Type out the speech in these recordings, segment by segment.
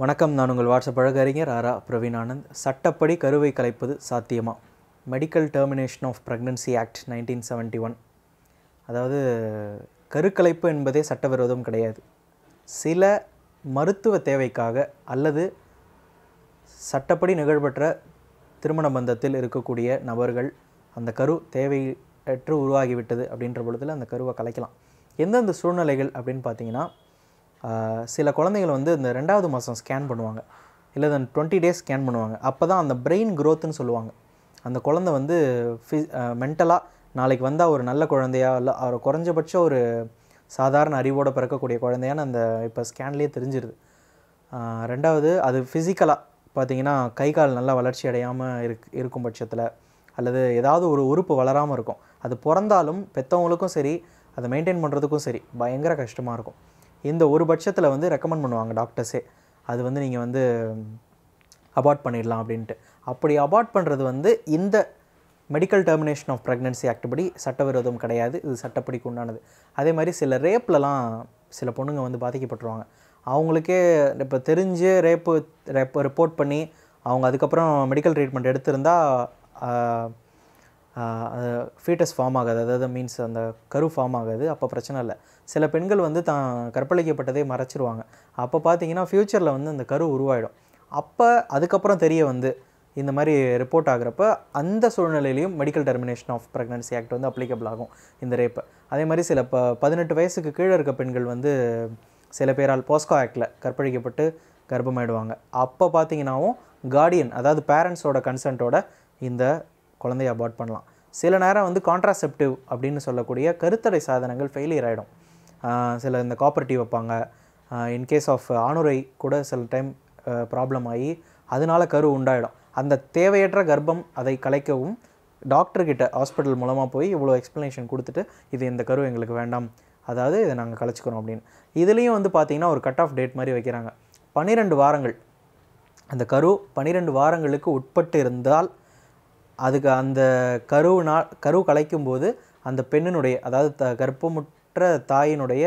வணக்கம் நான் உங்கள் வாட்ஸ்அப் அழகறிஞர் ஆரா பிரவீன் ஆனந்த் சட்டப்படி கருவை கலைப்பது சாத்தியமா medical termination of pregnancy act nineteen seventy one அதாவது கருக்கலைப்பு என்பதே சட்டவிரோதம் கிடையாது சில மருத்துவ தேவைக்காக அல்லது சட்டப்படி நிகழ்பெற்ற திருமண பந்தத்தில் இருக்கக்கூடிய நபர்கள் அந்த கரு தேவையற்று உருவாகிவிட்டது அப்படின்ற பொழுதில் அந்த கருவை கலைக்கலாம் எந்தெந்த சூழ்நிலைகள் அப்படின்னு பார்த்தீங்கன்னா சில குழந்தைகள் வந்து இந்த ரெண்டாவது மாதம் ஸ்கேன் பண்ணுவாங்க இல்லை தென் டுவெண்ட்டி டேஸ் ஸ்கேன் பண்ணுவாங்க அப்போ தான் அந்த பிரெயின் க்ரோத்துன்னு சொல்லுவாங்க அந்த குழந்தை வந்து ஃபி மென்டலாக நாளைக்கு வந்தால் ஒரு நல்ல குழந்தையா இல்லை அவர் குறைஞ்சபட்சம் ஒரு சாதாரண அறிவோடு பிறக்கக்கூடிய குழந்தையான்னு அந்த இப்போ ஸ்கேன்லேயே தெரிஞ்சிருது ரெண்டாவது அது ஃபிசிக்கலாக பார்த்திங்கன்னா கை கால் நல்லா வளர்ச்சி அடையாமல் இருக் இருக்கும் பட்சத்தில் அல்லது ஏதாவது ஒரு உறுப்பு வளராமல் இருக்கும் அது பிறந்தாலும் பெற்றவங்களுக்கும் சரி அதை மெயின்டைன் பண்ணுறதுக்கும் சரி பயங்கர கஷ்டமாக இருக்கும் இந்த ஒரு பட்சத்தில் வந்து ரெக்கமெண்ட் பண்ணுவாங்க டாக்டர்ஸே அது வந்து நீங்கள் வந்து அபார்ட் பண்ணிடலாம் அப்படின்ட்டு அப்படி அபார்ட் பண்ணுறது வந்து இந்த medical termination of pregnancy act படி சட்டவிரோதம் கிடையாது இது சட்டப்படிக்கு உண்டானது அதே மாதிரி சில ரேப்லலாம் சில பொண்ணுங்க வந்து பாதிக்கப்பட்டுருவாங்க அவங்களுக்கே இப்போ தெரிஞ்சு ரேப்பு ரேப் ரிப்போர்ட் பண்ணி அவங்க அதுக்கப்புறம் மெடிக்கல் ட்ரீட்மெண்ட் எடுத்திருந்தால் ஃபீட்டஸ் ஃபார்ம் ஆகாது அதாவது மீன்ஸ் அந்த கரு ஃபார்ம் ஆகாது அப்போ பிரச்சனை இல்லை சில பெண்கள் வந்து தான் கற்பழிக்கப்பட்டதே மறைச்சிருவாங்க அப்போ பார்த்தீங்கன்னா ஃப்யூச்சரில் வந்து அந்த கரு உருவாயிடும் அப்போ அதுக்கப்புறம் தெரிய வந்து இந்த மாதிரி ரிப்போர்ட் ஆகிறப்ப அந்த சூழ்நிலையிலையும் medical termination of pregnancy act வந்து அப்ளிகபிள் ஆகும் இந்த ரேப்பு அதே மாதிரி சில ப பதினெட்டு வயசுக்கு கீழே இருக்க பெண்கள் வந்து சில பேரால் போஸ்கோ ஆக்டில் கற்பழிக்கப்பட்டு கர்ப்பமாயிடுவாங்க அப்போ பார்த்தீங்கன்னாவும் கார்டியன் அதாவது பேரண்ட்ஸோட கன்சன்ட்டோட இந்த குழந்தைய அபார்ட் பண்ணலாம் சில நேரம் வந்து கான்ட்ராசெப்டிவ் அப்படின்னு சொல்லக்கூடிய கருத்தடை சாதனங்கள் ஃபெயிலியர் ஆகிடும் சில இந்த காப்பரட்டிவ் வைப்பாங்க இன்கேஸ் ஆஃப் ஆணுரை கூட சில டைம் ப்ராப்ளம் ஆகி அதனால் கரு உண்டாயிடும் அந்த தேவையற்ற கர்ப்பம் அதை கலைக்கவும் டாக்டர்கிட்ட ஹாஸ்பிட்டல் மூலமாக போய் இவ்வளோ எக்ஸ்ப்ளனேஷன் கொடுத்துட்டு இது இந்த கரு எங்களுக்கு வேண்டாம் அதாவது இதை நாங்கள் கலைச்சிக்கிறோம் அப்படின்னு இதுலேயும் வந்து பார்த்திங்கன்னா ஒரு கட் ஆஃப் டேட் மாதிரி வைக்கிறாங்க பன்னிரெண்டு வாரங்கள் அந்த கரு பன்னிரெண்டு வாரங்களுக்கு உட்பட்டு இருந்தால் அதுக்கு அந்த நா கரு கலைக்கும் போது அந்த பெண்ணினுடைய அதாவது த கர்ப்பமுற்ற தாயினுடைய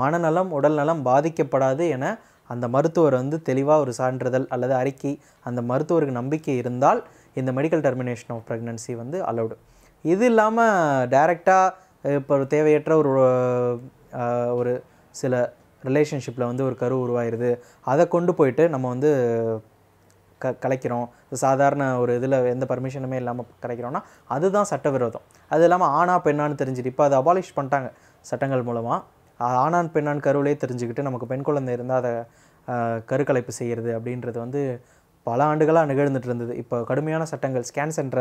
மனநலம் உடல் நலம் பாதிக்கப்படாது என அந்த மருத்துவர் வந்து தெளிவாக ஒரு சான்றிதழ் அல்லது அறிக்கை அந்த மருத்துவருக்கு நம்பிக்கை இருந்தால் இந்த மெடிக்கல் டெர்மினேஷன் ஆஃப் ப்ரெக்னன்சி வந்து அலௌடு இது இல்லாமல் டைரெக்டாக இப்போ தேவையற்ற ஒரு ஒரு சில ரிலேஷன்ஷிப்பில் வந்து ஒரு கரு உருவாயிருது அதை கொண்டு போயிட்டு நம்ம வந்து க கலைக்கிறோம் சாதாரண ஒரு இதில் எந்த பர்மிஷனுமே இல்லாமல் கலைக்கிறோம்னா அதுதான் சட்டவிரோதம் அது இல்லாமல் ஆனா பெண்ணான்னு தெரிஞ்சுட்டு இப்போ அதை அபாலிஷ் பண்ணிட்டாங்க சட்டங்கள் மூலமாக ஆணான் பெண்ணான் கருவிலே தெரிஞ்சுக்கிட்டு நமக்கு பெண் குழந்தை இருந்தால் அதை கருக்கலைப்பு செய்கிறது அப்படின்றது வந்து பல ஆண்டுகளாக நிகழ்ந்துட்டு இருந்தது இப்போ கடுமையான சட்டங்கள் ஸ்கேன் சென்ற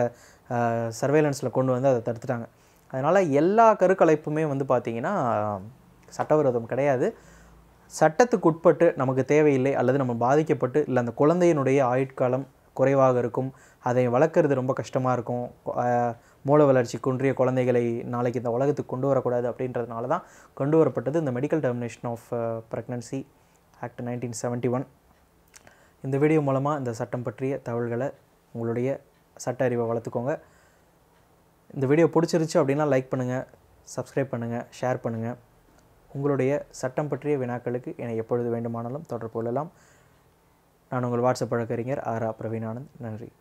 சர்வேலன்ஸில் கொண்டு வந்து அதை தடுத்துட்டாங்க அதனால் எல்லா கருக்கலைப்புமே வந்து பார்த்திங்கன்னா சட்டவிரோதம் கிடையாது சட்டத்துக்கு உட்பட்டு நமக்கு தேவையில்லை அல்லது நம்ம பாதிக்கப்பட்டு இல்லை அந்த குழந்தையினுடைய ஆயுட்காலம் குறைவாக இருக்கும் அதை வளர்க்குறது ரொம்ப கஷ்டமாக இருக்கும் மூல வளர்ச்சி குன்றிய குழந்தைகளை நாளைக்கு இந்த உலகத்துக்கு கொண்டு வரக்கூடாது அப்படின்றதுனால தான் கொண்டு வரப்பட்டது இந்த medical termination of pregnancy act nineteen seventy one இந்த வீடியோ மூலமாக இந்த சட்டம் பற்றிய தகவல்களை உங்களுடைய சட்ட அறிவை வளர்த்துக்கோங்க இந்த வீடியோ பிடிச்சிருச்சு அப்படின்னா லைக் பண்ணுங்கள் சப்ஸ்கிரைப் பண்ணுங்கள் ஷேர் பண்ணுங்கள் உங்களுடைய சட்டம் பற்றிய வினாக்களுக்கு என்னை எப்பொழுது வேண்டுமானாலும் தொடர்பு கொள்ளலாம் நான் உங்கள் வாட்ஸ்அப் வழக்கறிஞர் ஆரா பிரவீனானந்த் நன்றி